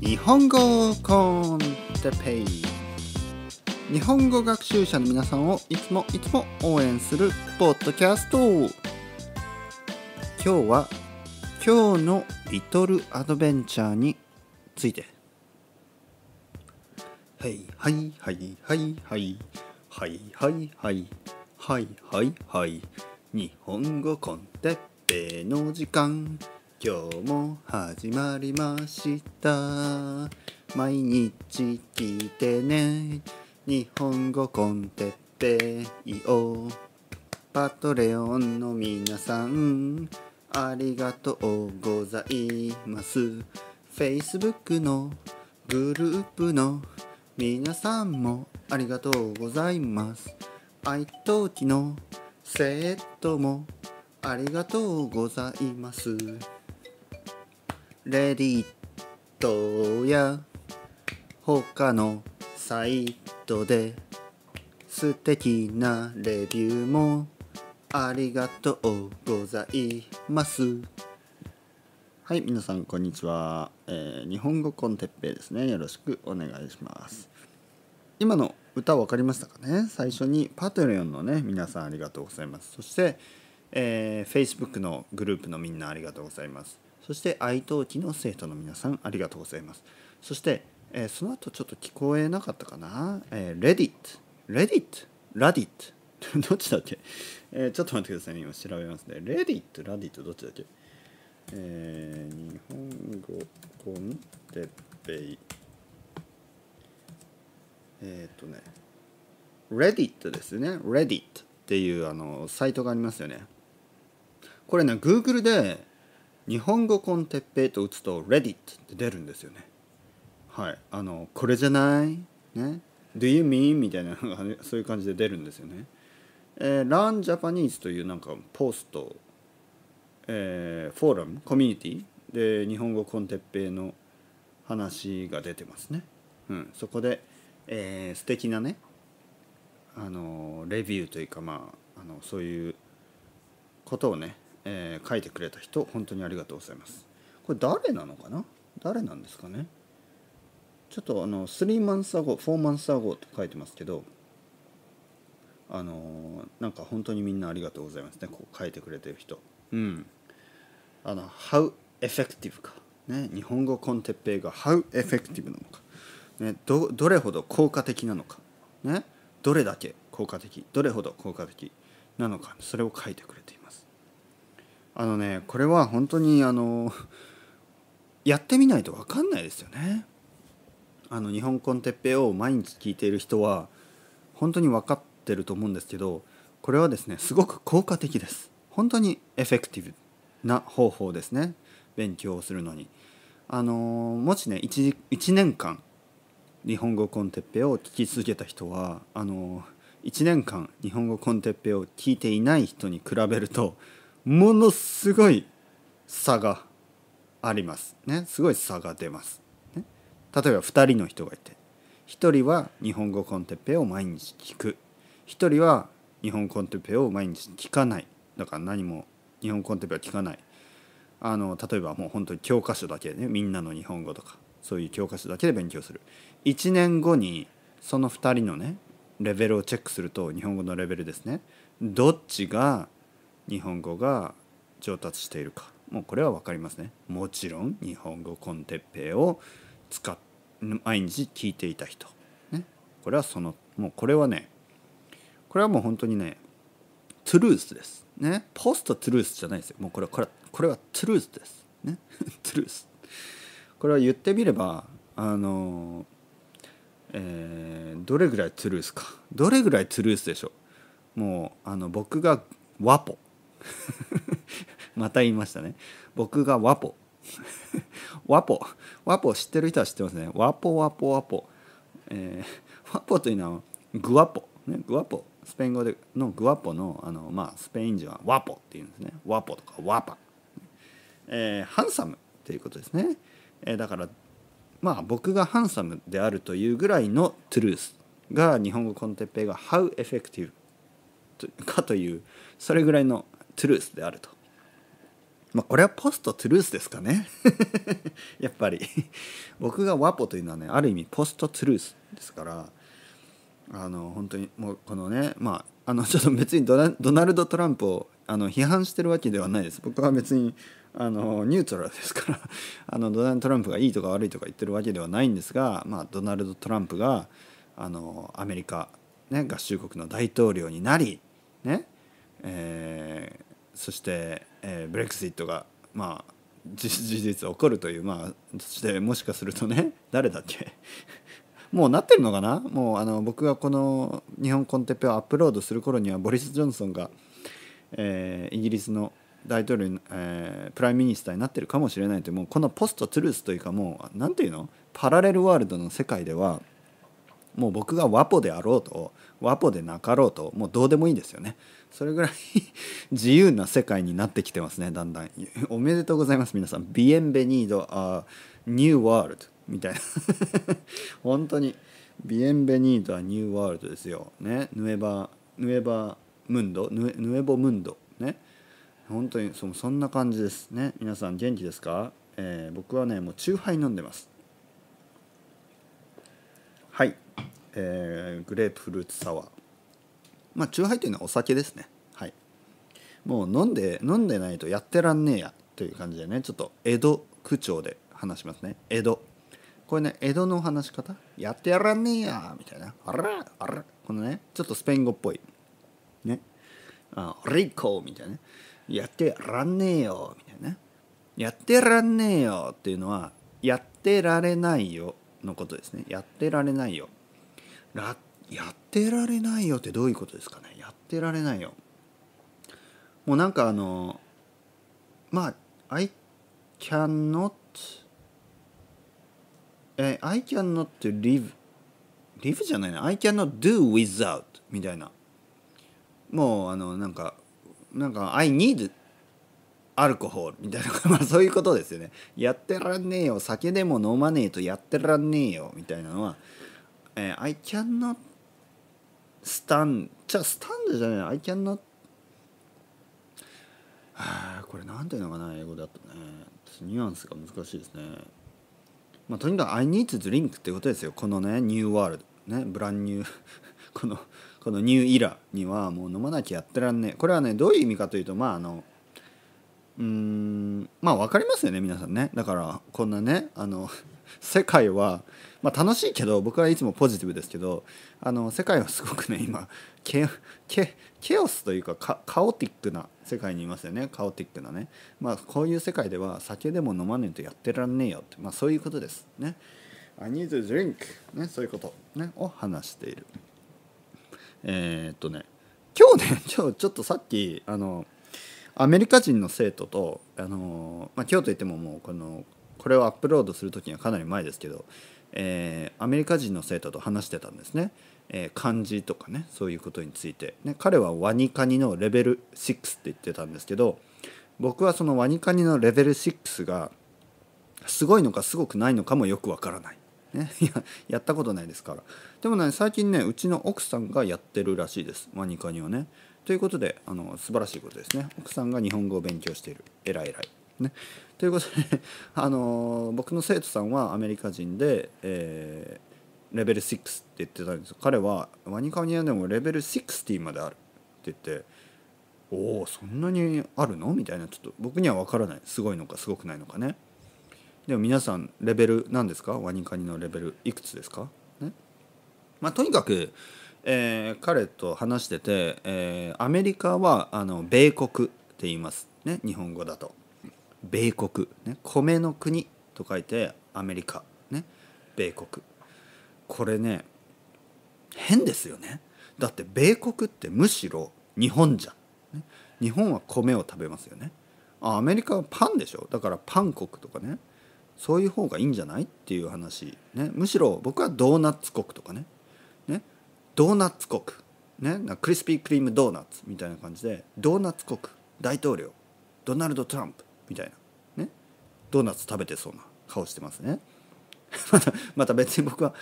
日本語コンテペイ日本語学習者の皆さんをいつもいつも応援するポッドキャスト今日は今日のリトルアドベンチャーについてはいはいはいはいはいはいはいはいはいはいはい日本語コンテッペイの時間今日も始まりました毎日聞いてね日本語コンテッペイオパトレオンの皆さんありがとうございます Facebook のグループの皆さんもありがとうございます愛登記の生徒もありがとうございます。レディットや他のサイトで素敵なレビューもありがとうございますはい皆さんこんにちは、えー、日本語コンテッペですねよろしくお願いします今の歌分かりましたかね最初にパトレオンのね皆さんありがとうございますそして、えー、Facebook のグループのみんなありがとうございますそして愛登記の生徒の皆さんありがとうございますそして、えー、その後ちょっと聞こえなかったかな、えー、Reddit Reddit r e d i t どっちだっけ、えー、ちょっと待ってくださいね今調べますね Reddit r ィ d ト、i t どっちだっけえー、日本語コンテッペイえっ、とね Reddit ですね Reddit っていうあのサイトがありますよねこれね Google で日本語コンテッペイと打つと Reddit って出るんですよねはいあのこれじゃないね Do you mean? みたいなのがそういう感じで出るんですよねえー、Learn Japanese というなんかポスト、えー、フォーラムコミュニティで日本語コンテッペイの話が出てますね、うん、そこで、えー、素敵なねあのレビューというかまああのそういうことをねえー、書いてくれた人本当にありがとうございますこれ誰なのかな誰なんですかねちょっとあの3マンサーゴ4マンスアゴと書いてますけどあのー、なんか本当にみんなありがとうございますねこう書いてくれてる人うんあの「How effective か」ね日本語コンテッペイが「How effective」なのか、ね、どどれほど効果的なのかねどれだけ効果的どれほど効果的なのかそれを書いてくれているあのねこれは本当にあのやってみないと分かんないですよね。あの日本コンテッペを毎日聞いている人は本当に分かってると思うんですけどこれはですねすごく効果的です本当にエフェクティブな方法ですね勉強をするのにあのもしね 1, 1年間日本語コンテッペを聞き続けた人はあの1年間日本語コンテッペを聞いていない人に比べるとものすごい差がありますねすごい差が出ます、ね、例えば2人の人がいて1人は日本語コンテッペを毎日聞く1人は日本コンテッペを毎日聞かないだから何も日本コンテッペは聞かないあの例えばもう本当に教科書だけでねみんなの日本語とかそういう教科書だけで勉強する1年後にその2人のねレベルをチェックすると日本語のレベルですねどっちが日本語が上達しているかもうこれは分かりますねもちろん日本語コンテッペを使っ毎日聞いていた人、ね、これはそのもうこれはねこれはもう本当にねトゥルースですねポストトゥルースじゃないですよもうこれはこれこれはトゥルースですね トゥルースこれは言ってみればあのえー、どれぐらいトゥルースかどれぐらいトゥルースでしょうもうあの僕がワポ また言いましたね僕がワポワポワポ知ってる人は知ってますねワポワポワポ、えー、ワポというのはグワポ、ね、グワポスペイン語でのグワポのあの、まあ、スペイン人はワポっていうんですねワポとかワパ、えー、ハンサムっていうことですね、えー、だからまあ僕がハンサムであるというぐらいのトゥルースが日本語コンテッペイが How effective かというそれぐらいのトゥルースであると。まあ、これはポストトゥルースですかね やっぱり僕がワポというのはねある意味ポストトゥルースですからあの本当にもうこのねまああのちょっと別にドナルド・トランプをあの批判してるわけではないです僕は別にあのニュートラルですから あのドナルド・トランプがいいとか悪いとか言ってるわけではないんですが、まあ、ドナルド・トランプがあのアメリカ、ね、合衆国の大統領になり、ね、えー、そして、えー、ブレクシットがまあ 事実起こるというまあそしてもしかするとね誰だっけ もうなってるのかなもうあの僕がこの「日本コンテペ」をアップロードする頃にはボリス・ジョンソンが、えー、イギリスの大統領、えー、プライムミニスターになってるかもしれないというもうこのポスト・トゥルースというかもう何ていうのパラレルワールドの世界では。もう僕がワポであろうとワポでなかろうともうどうでもいいんですよねそれぐらい自由な世界になってきてますねだんだんおめでとうございます皆さんビエンベニードあニューワールドみたいな 本当にビエンベニードはニューワールドですよねヌエバヌエバムンドヌエヌエボムンドね本当にそそんな感じですね皆さん元気ですか、えー、僕はねもうチューハイ飲んでますはいえー、グレープフルーツサワーまあチューハイというのはお酒ですねはいもう飲んで飲んでないとやってらんねえやという感じでねちょっと江戸区長で話しますね江戸これね江戸の話し方やってやらんねえやみたいなあらあらこのねちょっとスペイン語っぽいねあリコみたいなねやってやらんねえよみたいなねやってらんねえよっていうのはやってられないよのことですねやってられないよやってられないよってどういうことですかねやってられないよもうなんかあのまあ I cannot え I cannot live live じゃないな I cannot do without みたいなもうあのなんかなんか I need アルコールみたいな まあそういうことですよねやってらんねえよ酒でも飲まねえとやってらんねえよみたいなのはえ I cannot stand じゃあスタンドじゃない I cannot はあこれ何ていうのかな英語だとねニュアンスが難しいですねまあとにかく I need to drink ってことですよこのねニューワールドねブランニューこのこのニューイラーにはもう飲まなきゃやってらんねえこれはねどういう意味かというとまああのうんまあ分かりますよね皆さんねだからこんなねあの世界は、まあ、楽しいけど僕はいつもポジティブですけどあの世界はすごくね今ケケオスというかカカオティックな世界にいますよねカオティックなね、まあ、こういう世界では酒でも飲まねえとやってらんねえよって、まあ、そういうことですね I need a drink、ね、そういうこと、ね、を話しているえー、っとね今日ね 今日ちょっとさっきあのアメリカ人の生徒とあの、まあ、今日といってももうこのこれをアップロードする時にはかなり前ですけど、えー、アメリカ人の生徒と話してたんですね、えー、漢字とかねそういうことについて、ね、彼はワニカニのレベル6って言ってたんですけど僕はそのワニカニのレベル6がすごいのかすごくないのかもよくわからない。ね、い ややったことないですからでもね最近ねうちの奥さんがやってるらしいですワニカニをねということであの素晴らしいことですね奥さんが日本語を勉強しているえ偉い偉いね、ということで あのー、僕の生徒さんはアメリカ人で、えー、レベル6って言ってたんです彼はワニカニアでもレベル60まであるって言っておおそんなにあるのみたいなちょっと僕には分からないすごいのかすごくないのかねでも皆さんレベル何ですかワニカニのレベルいくつですか、ねまあ、とにかく、えー、彼と話してて、えー、アメリカはあの米国って言いますね日本語だと。米国、ね、米の国と書いてアメリカ、ね、米国これね変ですよねだって米国ってむしろ日本じゃん、ね、日本は米を食べますよねあアメリカはパンでしょだからパン国とかねそういう方がいいんじゃないっていう話、ね、むしろ僕はドーナツ国とかねねドーナツ国、ね、なクリスピークリームドーナツみたいな感じでドーナツ国大統領ドナルド・トランプみたいなねドーナツ食べてそうな顔してますね またまた別に僕は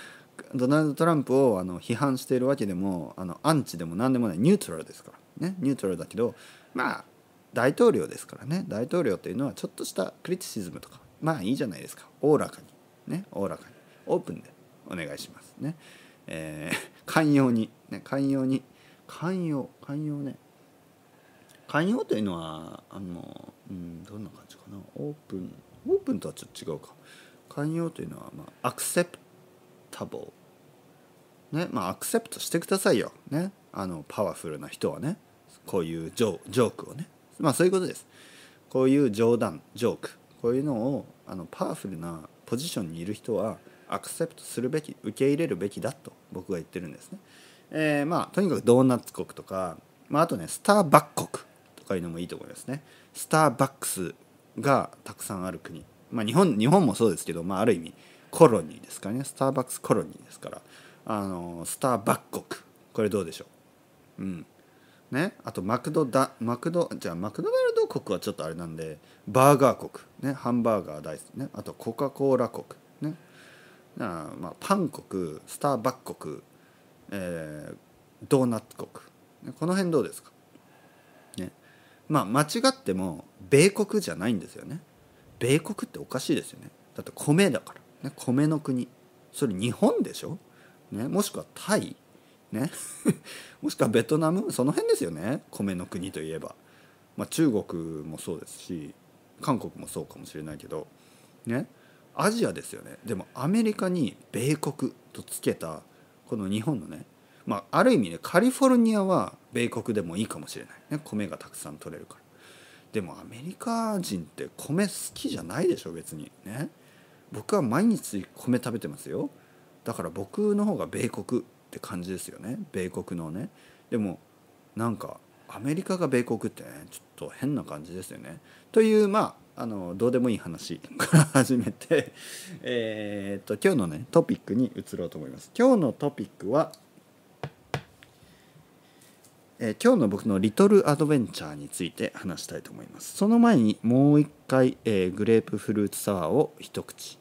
ドナルド・トランプをあの批判しているわけでもあのアンチでも何でもないニュートラルですからねニュートラルだけどまあ大統領ですからね大統領というのはちょっとしたクリティシズムとかまあいいじゃないですかおおらかにねおおらかにオープンでお願いしますねえー、寛容にね寛容に寛容寛容ね寛容というのはあの、うん、どんな感じかなオープンオープンとはちょっと違うか寛容というのは、まあ、アクセプタブルねまあアクセプトしてくださいよねあのパワフルな人はねこういうジョジョークをねまあそういうことですこういう冗談ジョークこういうのをあのパワフルなポジションにいる人はアクセプトするべき受け入れるべきだと僕は言ってるんですね。えー、まあとにかくドーナツ国とか、まあ、あとねスターバック国とかいうのもいいと思いますね。スターバックスがたくさんある国。まあ、日本日本もそうですけど、まあ、ある意味コロニーですかね。スターバックスコロニーですから。あのスターバック国。これどうでしょう。うん。ね、あとマクドダマクドじゃあマクドナルド国はちょっとあれなんでバーガー国、ね、ハンバーガー大好きねあとコカ・コーラ国ねあまあパン国スターバック国、えー、ドーナツ国この辺どうですかまあ間違っても米国じゃないんですよね米国っておかしいですよねだって米だから、ね、米の国それ日本でしょ、ね、もしくはタイ、ね、もしくはベトナムその辺ですよね米の国といえば、まあ、中国もそうですし韓国もそうかもしれないけどねアジアですよねでもアメリカに米国とつけたこの日本のねまあ、ある意味ねカリフォルニアは米国でもいいかもしれないね米がたくさん取れるからでもアメリカ人って米好きじゃないでしょ別にね僕は毎日米食べてますよだから僕の方が米国って感じですよね米国のねでもなんかアメリカが米国ってねちょっと変な感じですよねというまああのどうでもいい話 から始めてえっと今日のねトピックに移ろうと思います今日のトピックはえー、今日の僕のリトルアドベンチャーについて話したいと思いますその前にもう一回、えー、グレープフルーツサワーを一口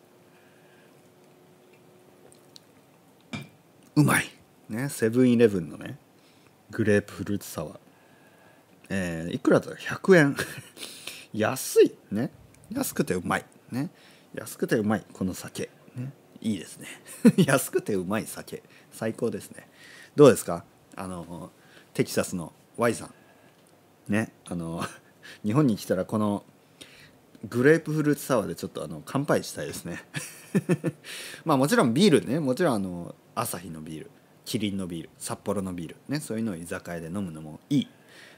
うまいねセブンイレブンのねグレープフルーツサワーえー、いくらだろ100円 安いね安くてうまいね安くてうまいこの酒、ね、いいですね 安くてうまい酒最高ですねどうですかあのーテキサスの Y さんねあの 日本に来たらこのグレープフルーツサワーでちょっとあの乾杯したいですね まあもちろんビールねもちろんあの朝日のビールキリンのビール札幌のビールねそういうのを居酒屋で飲むのもいい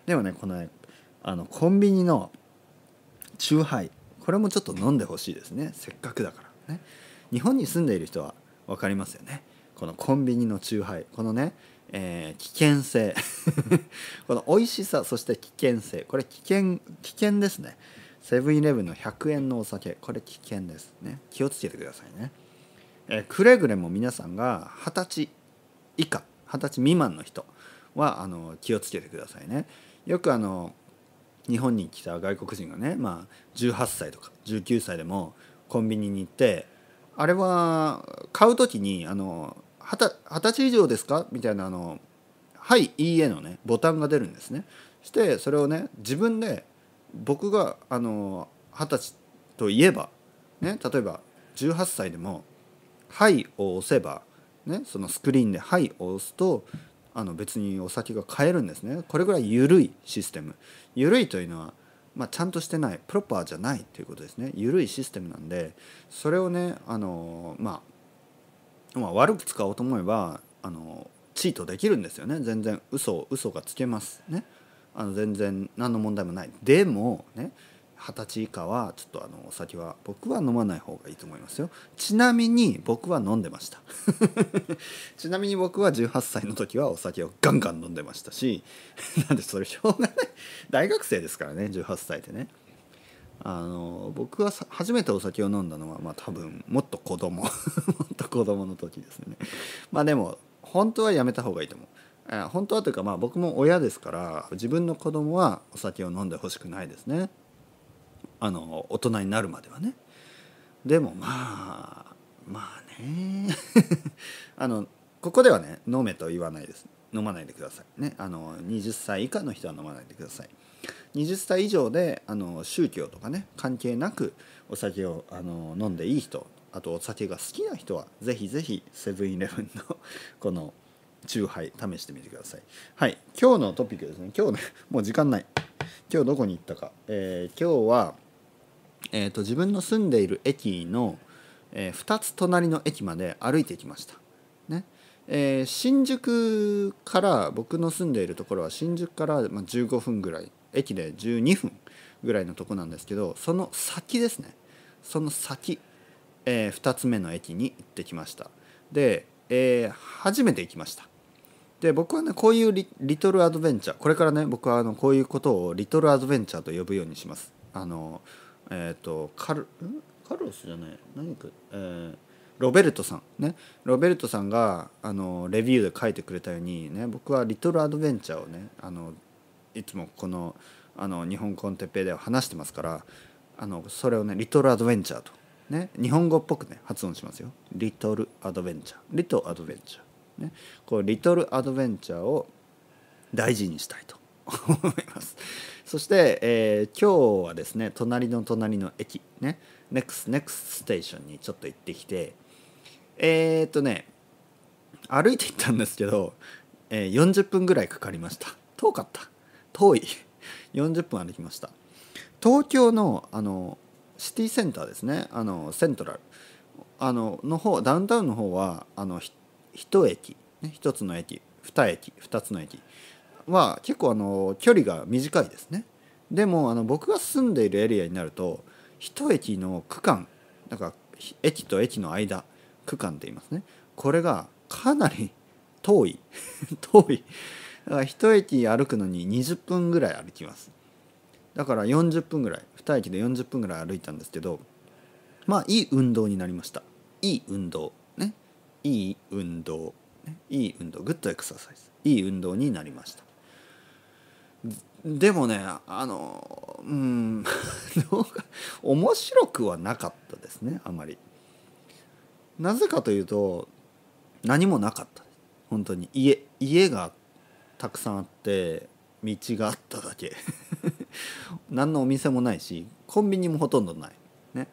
でもねこのねあのコンビニの酎ハイこれもちょっと飲んでほしいですねせっかくだからね日本に住んでいる人は分かりますよねこのコンビニの酎ハイこのねえー、危険性 この美味しさそして危険性これ危険危険ですねセブンイレブンの100円のお酒これ危険ですね気をつけてくださいね、えー、くれぐれも皆さんが二十歳以下二十歳未満の人はあの気をつけてくださいねよくあの日本に来た外国人がね、まあ、18歳とか19歳でもコンビニに行ってあれは買う時にあの20歳以上ですかみたいなあの「はい」「いいえ」のねボタンが出るんですね。してそれをね自分で僕があの二十歳といえば、ね、例えば18歳でも「はい」を押せば、ね、そのスクリーンで「はい」を押すとあの別にお酒が買えるんですねこれぐらい緩いシステム緩いというのは、まあ、ちゃんとしてないプロパーじゃないということですね緩いシステムなんでそれをねあのまあまあ、悪く使おうと思えばあのチートできるんですよね全然嘘嘘がつけますねあの全然何の問題もないでもね二十歳以下はちょっとあのお酒は僕は飲まない方がいいと思いますよちなみに僕は飲んでました ちなみに僕は18歳の時はお酒をガンガン飲んでましたし なんでそれしょうがない大学生ですからね18歳でねあの僕は初めてお酒を飲んだのは、まあ、多分もっと子供 もっと子供の時ですねまあでも本当はやめた方がいいと思う、えー、本当はというかまあ僕も親ですから自分の子供はお酒を飲んでほしくないですねあの大人になるまではねでもまあまあね あのここではね飲めと言わないです飲まないでくださいねあの20歳以下の人は飲まないでください20歳以上であの宗教とかね関係なくお酒をあの飲んでいい人あとお酒が好きな人はぜひぜひセブンイレブンの このチューハイ試してみてくださいはい今日のトピックですね今日ねもう時間ない今日どこに行ったか、えー、今日は、えーと、自分の住んでいる駅の、えー、2つ隣の駅まで歩いてきましたえー、新宿から僕の住んでいるところは新宿からま15分ぐらい駅で12分ぐらいのとこなんですけどその先ですねその先、えー、2つ目の駅に行ってきましたで、えー、初めて行きましたで僕はねこういうリトルアドベンチャーこれからね僕はあのこういうことをリトルアドベンチャーと呼ぶようにしますあのえっ、ー、とカルカルロスじゃない何かえーロベルトさんねロベルトさんがあのレビューで書いてくれたようにね僕は「リトルアドベンチャー」をねあのいつもこのあの日本コンテッペイでは話してますからあのそれをね「リトルアドベンチャーと」ね日本語っぽくね発音しますよ「リトルアドベンチャー」「リトル・アドベンチャー」ねこう「リトルアドベンチャー」を大事にしたいと 思います。そして、えー、今日はですね隣の隣の駅ねネクスネクスステーションにちょっと行ってきてえー、っとね歩いて行ったんですけど、えー、40分ぐらいかかりました遠かった遠い40分歩きました東京のあのシティセンターですねあのセントラルあのの方ダウンタウンの方はあの1駅、ね、1つの駅2駅2つの駅は結構あの距離が短いですねでもあの僕が住んでいるエリアになると1駅の区間なんか駅と駅の間区間といいますねこれがかなり遠い 遠いだから1駅歩くのに20分ぐらい歩きますだから40分ぐらい2駅で40分ぐらい歩いたんですけどまあいい運動になりましたいい運動ねいい運動、ね、いい運動グッドエクササイズいい運動になりましたでもねあのうん 面白くはなかったですねあまり。なぜかというと何もなかった本当に家家がたくさんあって道があっただけ 何のお店もないしコンビニもほとんどない、ね、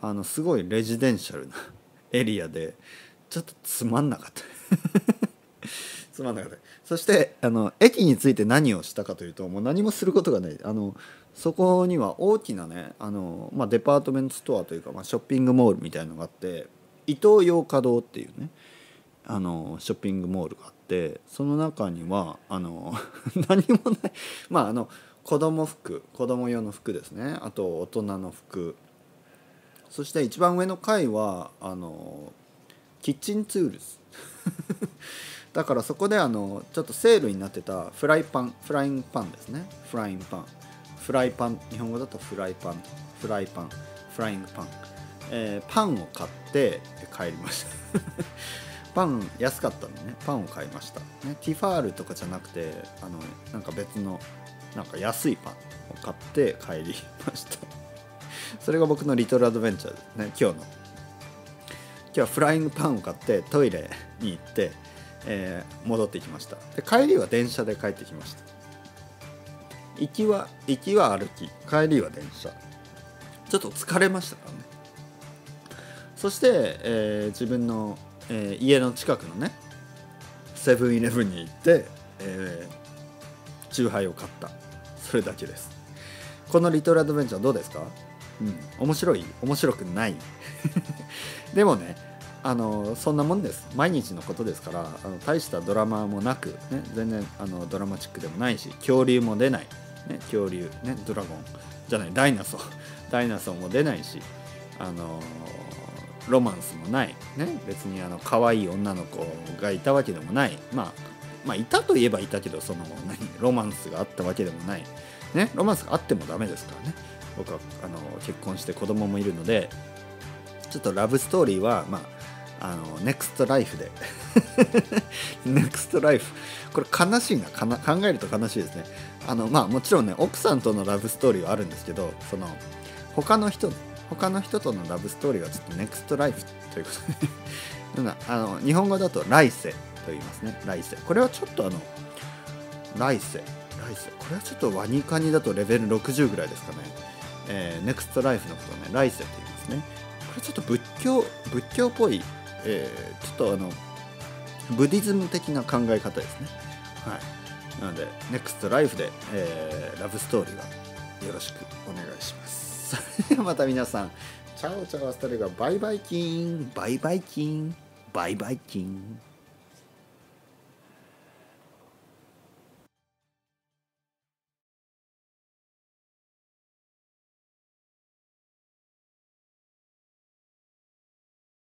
あのすごいレジデンシャルな エリアでちょっとつまんなかった つまんなかったそしてあの駅について何をしたかというともう何もすることがないあのそこには大きなねあの、まあ、デパートメントストアというか、まあ、ショッピングモールみたいのがあって伊東洋華堂っていうねあのショッピングモールがあってその中にはあの 何もないまああの子供服子供用の服ですねあと大人の服そして一番上の階はあのキッチンツールス だからそこであのちょっとセールになってたフライパンフラインパンですねフラインパンフライパン日本語だとフライパンフライパンフライングパンえー、パンを買って帰りました パン安かったんでねパンを買いました、ね、ティファールとかじゃなくてあのなんか別のなんか安いパンを買って帰りました それが僕のリトルアドベンチャーですね今日の今日はフライングパンを買ってトイレに行って、えー、戻ってきましたで帰りは電車で帰ってきました行きは行きは歩き帰りは電車ちょっと疲れましたからねそして、えー、自分の、えー、家の近くのねセブンイレブンに行って、えー、チューハイを買ったそれだけですこのリトルアドベンチャーどうですかうん面白い面白くない でもねあのそんなもんです毎日のことですからあの大したドラマもなく、ね、全然あのドラマチックでもないし恐竜も出ない、ね、恐竜、ね、ドラゴンじゃないダイナソーダイナソーも出ないしあのロマンスもない、ね、別にあの可愛い女の子がいたわけでもない、まあ、まあいたといえばいたけどその何ロマンスがあったわけでもない、ね、ロマンスがあってもダメですからね僕はあの結婚して子供もいるのでちょっとラブストーリーはまああのネクストライフで ネクストライフこれ悲しいな考えると悲しいですねあのまあもちろんね奥さんとのラブストーリーはあるんですけどその他の人他の人とのラブストーリーはちょっとネクストライフということであの日本語だと来世と言いますね来世これはちょっとあの来世来世これはちょっとワニカニだとレベル60ぐらいですかね、えー、ネクストライフのことをね来世と言いますねこれちょっと仏教仏教っぽい、えー、ちょっとあのブディズム的な考え方ですねはいなのでネクストライフで、えー、ラブストーリーはよろしくお願いしますそれではまた皆さんチャオチャオアスタレがバイバイキンバイバイキンバイバイキン